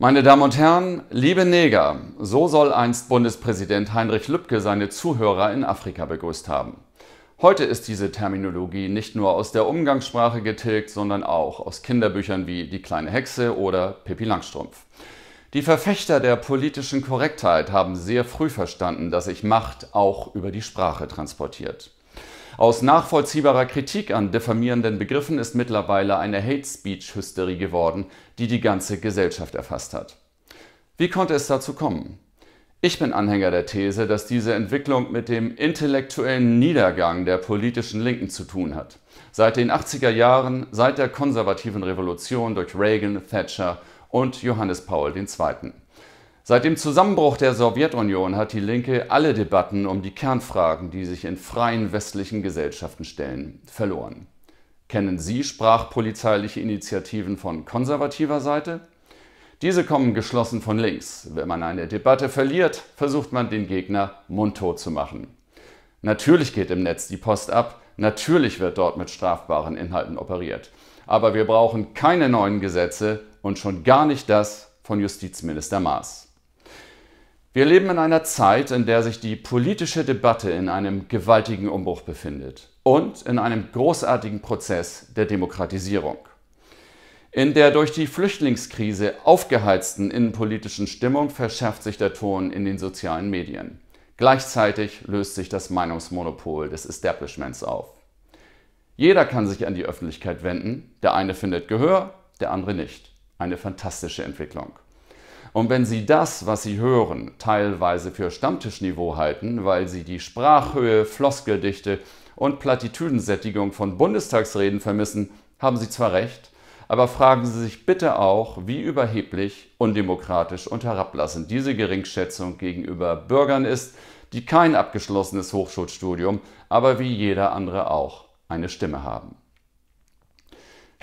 Meine Damen und Herren, liebe Neger, so soll einst Bundespräsident Heinrich Lübcke seine Zuhörer in Afrika begrüßt haben. Heute ist diese Terminologie nicht nur aus der Umgangssprache getilgt, sondern auch aus Kinderbüchern wie Die kleine Hexe oder Pippi Langstrumpf. Die Verfechter der politischen Korrektheit haben sehr früh verstanden, dass sich Macht auch über die Sprache transportiert. Aus nachvollziehbarer Kritik an diffamierenden Begriffen ist mittlerweile eine Hate Speech Hysterie geworden, die die ganze Gesellschaft erfasst hat. Wie konnte es dazu kommen? Ich bin Anhänger der These, dass diese Entwicklung mit dem intellektuellen Niedergang der politischen Linken zu tun hat. Seit den 80er Jahren, seit der konservativen Revolution durch Reagan, Thatcher und Johannes Paul II. Seit dem Zusammenbruch der Sowjetunion hat die Linke alle Debatten um die Kernfragen, die sich in freien westlichen Gesellschaften stellen, verloren. Kennen Sie sprachpolizeiliche Initiativen von konservativer Seite? Diese kommen geschlossen von links. Wenn man eine Debatte verliert, versucht man den Gegner mundtot zu machen. Natürlich geht im Netz die Post ab, natürlich wird dort mit strafbaren Inhalten operiert. Aber wir brauchen keine neuen Gesetze und schon gar nicht das von Justizminister Maas. Wir leben in einer Zeit, in der sich die politische Debatte in einem gewaltigen Umbruch befindet und in einem großartigen Prozess der Demokratisierung. In der durch die Flüchtlingskrise aufgeheizten innenpolitischen Stimmung verschärft sich der Ton in den sozialen Medien. Gleichzeitig löst sich das Meinungsmonopol des Establishments auf. Jeder kann sich an die Öffentlichkeit wenden, der eine findet Gehör, der andere nicht. Eine fantastische Entwicklung. Und wenn Sie das, was Sie hören, teilweise für Stammtischniveau halten, weil Sie die Sprachhöhe, Floskeldichte und Plattitüdensättigung von Bundestagsreden vermissen, haben Sie zwar recht, aber fragen Sie sich bitte auch, wie überheblich, undemokratisch und herablassend diese Geringschätzung gegenüber Bürgern ist, die kein abgeschlossenes Hochschulstudium, aber wie jeder andere auch eine Stimme haben.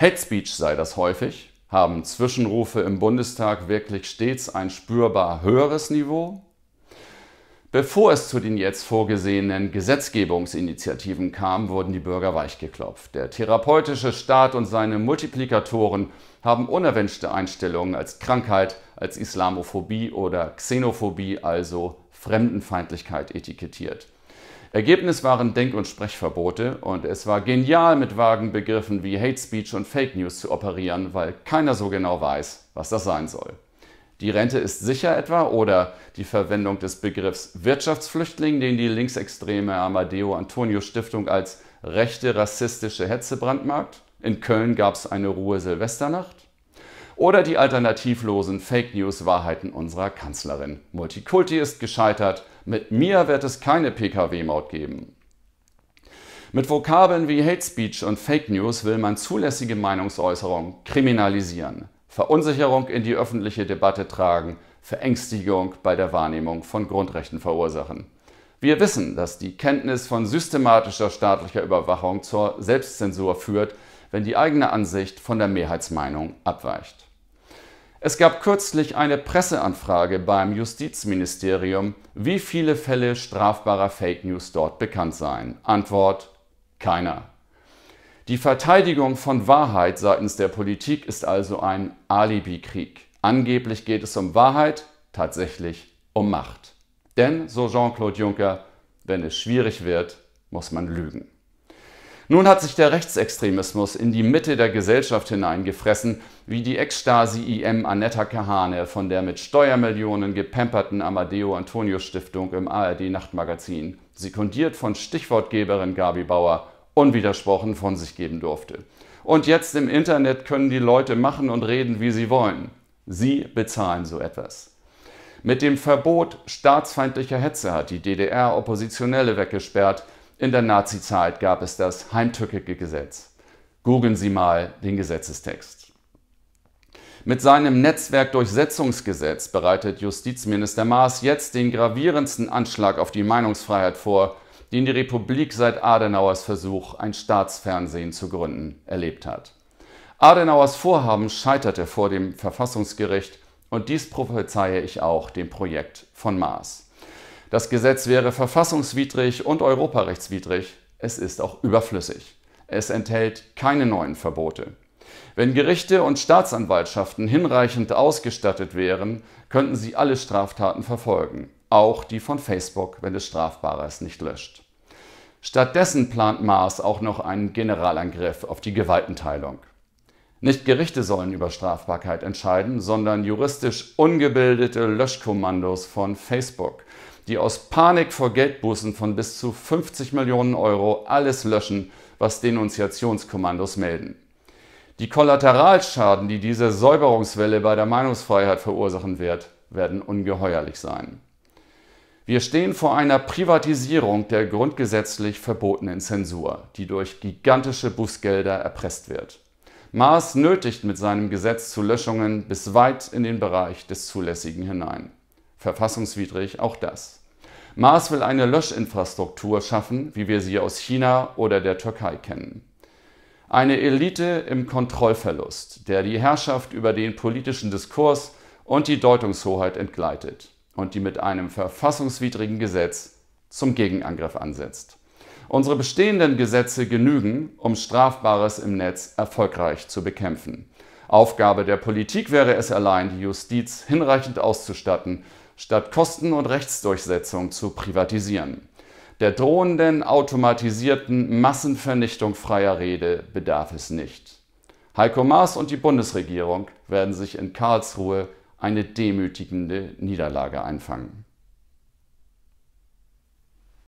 Hate Speech sei das häufig, haben Zwischenrufe im Bundestag wirklich stets ein spürbar höheres Niveau? Bevor es zu den jetzt vorgesehenen Gesetzgebungsinitiativen kam, wurden die Bürger weichgeklopft. Der therapeutische Staat und seine Multiplikatoren haben unerwünschte Einstellungen als Krankheit, als Islamophobie oder Xenophobie, also Fremdenfeindlichkeit, etikettiert. Ergebnis waren Denk- und Sprechverbote und es war genial, mit vagen Begriffen wie Hate Speech und Fake News zu operieren, weil keiner so genau weiß, was das sein soll. Die Rente ist sicher etwa oder die Verwendung des Begriffs Wirtschaftsflüchtling, den die linksextreme Amadeo Antonio Stiftung als rechte rassistische Hetze brandmarkt. In Köln gab es eine ruhe Silvesternacht. Oder die alternativlosen Fake News Wahrheiten unserer Kanzlerin. Multikulti ist gescheitert, mit mir wird es keine Pkw-Maut geben. Mit Vokabeln wie Hate Speech und Fake News will man zulässige Meinungsäußerung kriminalisieren, Verunsicherung in die öffentliche Debatte tragen, Verängstigung bei der Wahrnehmung von Grundrechten verursachen. Wir wissen, dass die Kenntnis von systematischer staatlicher Überwachung zur Selbstzensur führt, wenn die eigene Ansicht von der Mehrheitsmeinung abweicht. Es gab kürzlich eine Presseanfrage beim Justizministerium, wie viele Fälle strafbarer Fake News dort bekannt seien. Antwort keiner. Die Verteidigung von Wahrheit seitens der Politik ist also ein Alibi-Krieg. Angeblich geht es um Wahrheit, tatsächlich um Macht. Denn, so Jean-Claude Juncker, wenn es schwierig wird, muss man lügen. Nun hat sich der Rechtsextremismus in die Mitte der Gesellschaft hineingefressen, wie die Ex-Stasi-IM Anetta Kahane von der mit Steuermillionen gepemperten amadeo antonio stiftung im ARD-Nachtmagazin, sekundiert von Stichwortgeberin Gabi Bauer, unwidersprochen von sich geben durfte. Und jetzt im Internet können die Leute machen und reden, wie sie wollen. Sie bezahlen so etwas. Mit dem Verbot staatsfeindlicher Hetze hat die DDR Oppositionelle weggesperrt, in der Nazizeit gab es das heimtückige Gesetz. Googeln Sie mal den Gesetzestext. Mit seinem Netzwerkdurchsetzungsgesetz bereitet Justizminister Maas jetzt den gravierendsten Anschlag auf die Meinungsfreiheit vor, den die Republik seit Adenauers Versuch, ein Staatsfernsehen zu gründen, erlebt hat. Adenauers Vorhaben scheiterte vor dem Verfassungsgericht und dies prophezeie ich auch dem Projekt von Maas. Das Gesetz wäre verfassungswidrig und europarechtswidrig. Es ist auch überflüssig. Es enthält keine neuen Verbote. Wenn Gerichte und Staatsanwaltschaften hinreichend ausgestattet wären, könnten sie alle Straftaten verfolgen, auch die von Facebook, wenn es Strafbares nicht löscht. Stattdessen plant Mars auch noch einen Generalangriff auf die Gewaltenteilung. Nicht Gerichte sollen über Strafbarkeit entscheiden, sondern juristisch ungebildete Löschkommandos von Facebook, die aus Panik vor Geldbußen von bis zu 50 Millionen Euro alles löschen, was Denunziationskommandos melden. Die Kollateralschaden, die diese Säuberungswelle bei der Meinungsfreiheit verursachen wird, werden ungeheuerlich sein. Wir stehen vor einer Privatisierung der grundgesetzlich verbotenen Zensur, die durch gigantische Bußgelder erpresst wird. Maas nötigt mit seinem Gesetz zu Löschungen bis weit in den Bereich des Zulässigen hinein. Verfassungswidrig auch das. Mars will eine Löschinfrastruktur schaffen, wie wir sie aus China oder der Türkei kennen. Eine Elite im Kontrollverlust, der die Herrschaft über den politischen Diskurs und die Deutungshoheit entgleitet und die mit einem verfassungswidrigen Gesetz zum Gegenangriff ansetzt. Unsere bestehenden Gesetze genügen, um Strafbares im Netz erfolgreich zu bekämpfen. Aufgabe der Politik wäre es allein, die Justiz hinreichend auszustatten, statt Kosten- und Rechtsdurchsetzung zu privatisieren. Der drohenden automatisierten Massenvernichtung freier Rede bedarf es nicht. Heiko Maas und die Bundesregierung werden sich in Karlsruhe eine demütigende Niederlage einfangen.